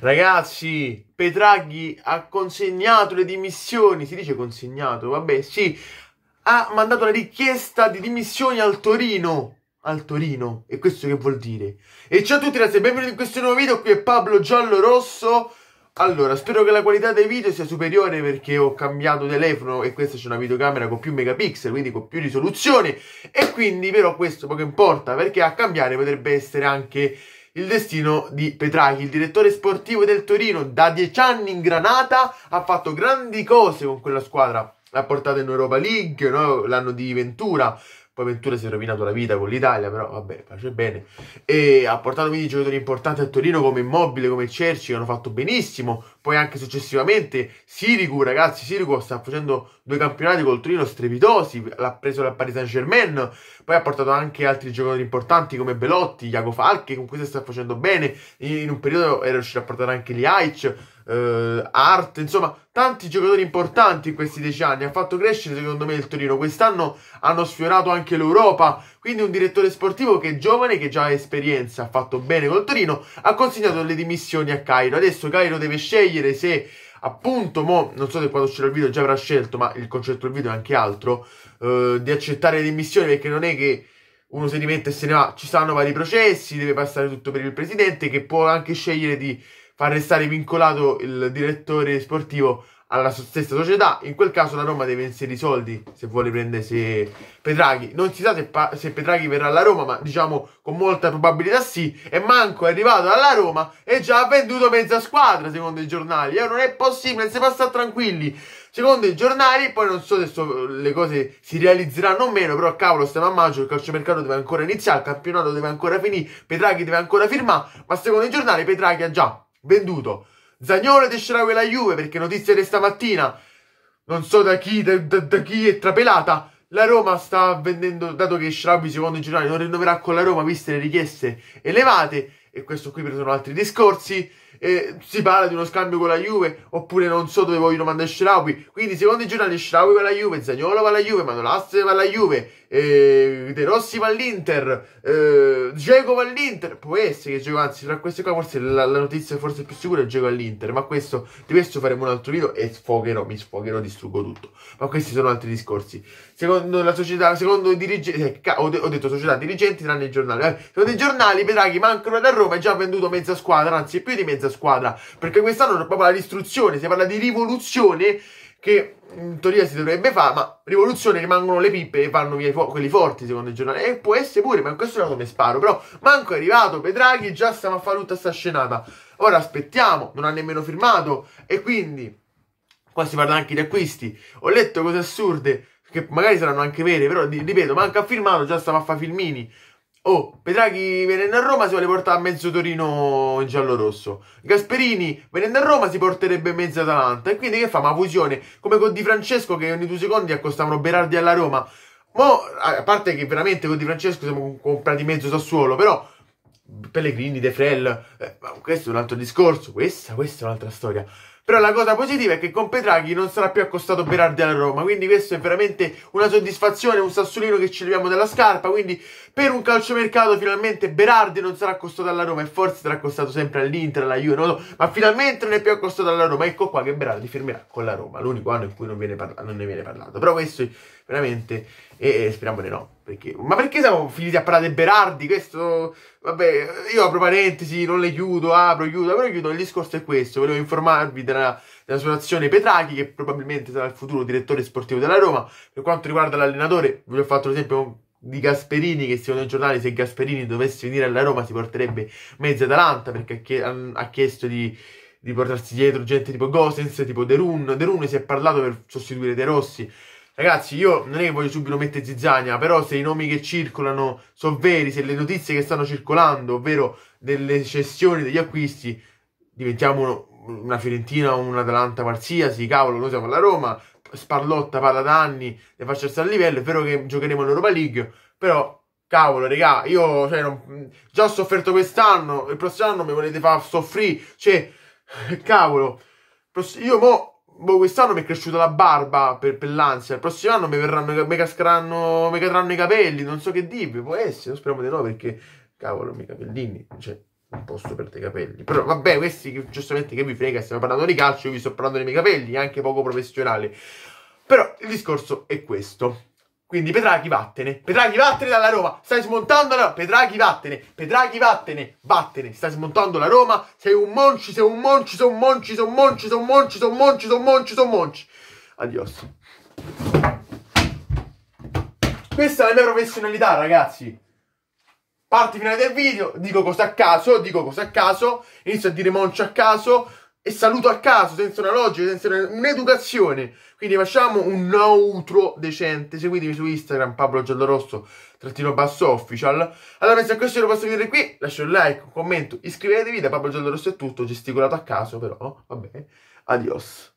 Ragazzi, Petraghi ha consegnato le dimissioni, si dice consegnato, vabbè, sì, ha mandato la richiesta di dimissioni al Torino, al Torino, e questo che vuol dire? E ciao a tutti ragazzi, benvenuti in questo nuovo video, qui è Pablo Giallo Rosso, allora, spero che la qualità dei video sia superiore perché ho cambiato telefono e questa c'è una videocamera con più megapixel, quindi con più risoluzione, e quindi però questo poco importa, perché a cambiare potrebbe essere anche il destino di Petrachi, il direttore sportivo del Torino, da dieci anni in Granata, ha fatto grandi cose con quella squadra. L'ha portata in Europa League, no? l'anno di Ventura, poi Ventura si è rovinato la vita con l'Italia, però vabbè, pace bene. E ha portato quindi giocatori importanti a Torino come Immobile, come Cerci, che hanno fatto benissimo. Poi anche successivamente Sirigu, ragazzi, Sirigu sta facendo due campionati col Torino strepitosi. L'ha preso la Paris Saint-Germain. Poi ha portato anche altri giocatori importanti come Belotti, Iago Falchi, con cui si sta facendo bene. In un periodo era riuscito a portare anche gli Aich eh, Art, insomma, tanti giocatori importanti in questi dieci anni. Ha fatto crescere, secondo me, il Torino. Quest'anno hanno sfiorato anche l'Europa. Quindi un direttore sportivo che è giovane, che già ha esperienza, ha fatto bene col Torino, ha consegnato le dimissioni a Cairo. Adesso Cairo deve scegliere se appunto, mo, non so se quando uscirà il video già avrà scelto, ma il concetto del video è anche altro, eh, di accettare le dimissioni perché non è che uno si dimette e se ne va, ci saranno vari processi, deve passare tutto per il presidente che può anche scegliere di far restare vincolato il direttore sportivo alla sua stessa società. In quel caso la Roma deve inserire i soldi se vuole prendersi Petraghi. Non si sa se, se, Petraghi verrà alla Roma, ma diciamo con molta probabilità sì. E Manco è arrivato alla Roma e già ha venduto mezza squadra, secondo i giornali. Eh, non è possibile, se passa tranquilli. Secondo i giornali, poi non so se so, le cose si realizzeranno o meno, però cavolo, stiamo a maggio, il calciomercato deve ancora iniziare, il campionato deve ancora finire, Petraghi deve ancora firmare, ma secondo i giornali Petraghi ha già venduto. Zagnolo escerà quella Juve perché notizia di stamattina, non so da chi, da, da, da chi è trapelata, la Roma sta vendendo, dato che Schrabi secondo i giornali non rinnoverà con la Roma viste le richieste elevate, e questo qui per sono altri discorsi, eh, si parla di uno scambio con la Juve, oppure non so dove vogliono mandare Shrawi. Quindi, secondo i giornali, Shrawi va alla Juve, Zagnolo va alla Juve, Manolasse va alla Juve, eh, De Rossi va all'Inter, eh, Diego va all'Inter. Può essere che Diego, anzi, tra queste qua, forse la, la notizia forse più sicura è Diego all'Inter. Ma questo, di questo faremo un altro video e sfogherò, mi sfogherò, distruggo tutto. Ma questi sono altri discorsi. Secondo la società, secondo i dirigenti, eh, ho, de ho, detto società dirigenti, tranne i giornali. secondo i giornali, Pedraghi mancano da Roma e già venduto mezza squadra, anzi, più di mezza questa squadra, perché quest'anno proprio la distruzione, si parla di rivoluzione che in teoria si dovrebbe fare, ma rivoluzione rimangono le pippe e vanno via quelli forti secondo il giornale. E può essere pure, ma in questo caso mi sparo. Però manco è arrivato Pedraghi, già stiamo a fare tutta questa scenata. Ora aspettiamo, non ha nemmeno firmato e quindi qua si parla anche di acquisti. Ho letto cose assurde che magari saranno anche vere, però ripeto, manca firmato, già stava a fare filmini. Oh, Petrachi venendo a Roma si vuole portare a mezzo Torino in giallo-rosso. Gasperini venendo a Roma si porterebbe mezzo Atalanta. E quindi che fa? Ma fusione, come con Di Francesco che ogni due secondi accostavano Berardi alla Roma. Mo, a parte che veramente con Di Francesco siamo comprati mezzo Sassuolo, però... Pellegrini, De Frel, eh, ma questo è un altro discorso, questa, questa è un'altra storia. Però la cosa positiva è che con Petraghi non sarà più accostato Berardi alla Roma, quindi questo è veramente una soddisfazione, un sassolino che ci leviamo dalla scarpa, quindi per un calciomercato finalmente Berardi non sarà costato alla Roma e forse sarà costato sempre all'Inter, alla Juve, no, ma finalmente non è più costato alla Roma. Ecco qua che Berardi firmerà con la Roma, l'unico anno in cui non, viene parla- non ne viene parlato. Però questo è veramente, e, e speriamo di no. Perché, ma perché siamo finiti a parlare di Berardi? Questo, vabbè, io apro parentesi, non le chiudo, apro, chiudo, però chiudo. Il discorso è questo, volevo informarvi della, della situazione Petrachi, che probabilmente sarà il futuro direttore sportivo della Roma. Per quanto riguarda l'allenatore, vi ho fatto l'esempio di Gasperini che secondo i giornali se Gasperini dovesse venire alla Roma si porterebbe mezza Atalanta perché ha chiesto di, di portarsi dietro gente tipo Gosens, tipo Derun. Derun si è parlato per sostituire De Rossi. Ragazzi, io non è che voglio subito mettere zizzania, però se i nomi che circolano sono veri, se le notizie che stanno circolando, ovvero delle cessioni, degli acquisti, diventiamo una Fiorentina o un Atalanta qualsiasi, cavolo, noi siamo alla Roma, Sparlotta parla da anni, e faccio il a livello, è vero che giocheremo in Europa League, però cavolo, regà, io cioè, non, già ho sofferto quest'anno, il prossimo anno mi volete far soffrire, cioè, cavolo, io mo, mo boh, quest'anno mi è cresciuta la barba per, per l'ansia, il prossimo anno mi, verranno, mi cascheranno, mi cadranno i capelli, non so che dirvi, può essere, speriamo di no perché, cavolo, i capellini, cioè un posto per i capelli. Però vabbè, questi giustamente che mi frega, stiamo parlando di calcio, io vi sto parlando dei miei capelli, anche poco professionali. Però il discorso è questo. Quindi Petrachi vattene, Petrachi vattene dalla Roma, stai smontando la Roma, Petrachi vattene, Petrachi vattene, vattene, stai smontando la Roma, sei un monci, sei un monci, sei un monci, sei un monci, sei un monci, sei un monci, sei un monci, sei un monci. Adios. Questa è la mia professionalità, ragazzi. Parti finale del video, dico cosa a caso, dico cosa a caso, inizio a dire monce a caso e saluto a caso, senza una logica, senza un'educazione. Quindi facciamo un outro decente. Seguitemi su Instagram, Pablo Giallorosso, trattino basso official. Allora, se questo questo lo posso vedere qui. Lasciate un like, un commento, iscrivetevi. Da Pablo Giallorosso è tutto, gesticolato a caso però, vabbè. Adios.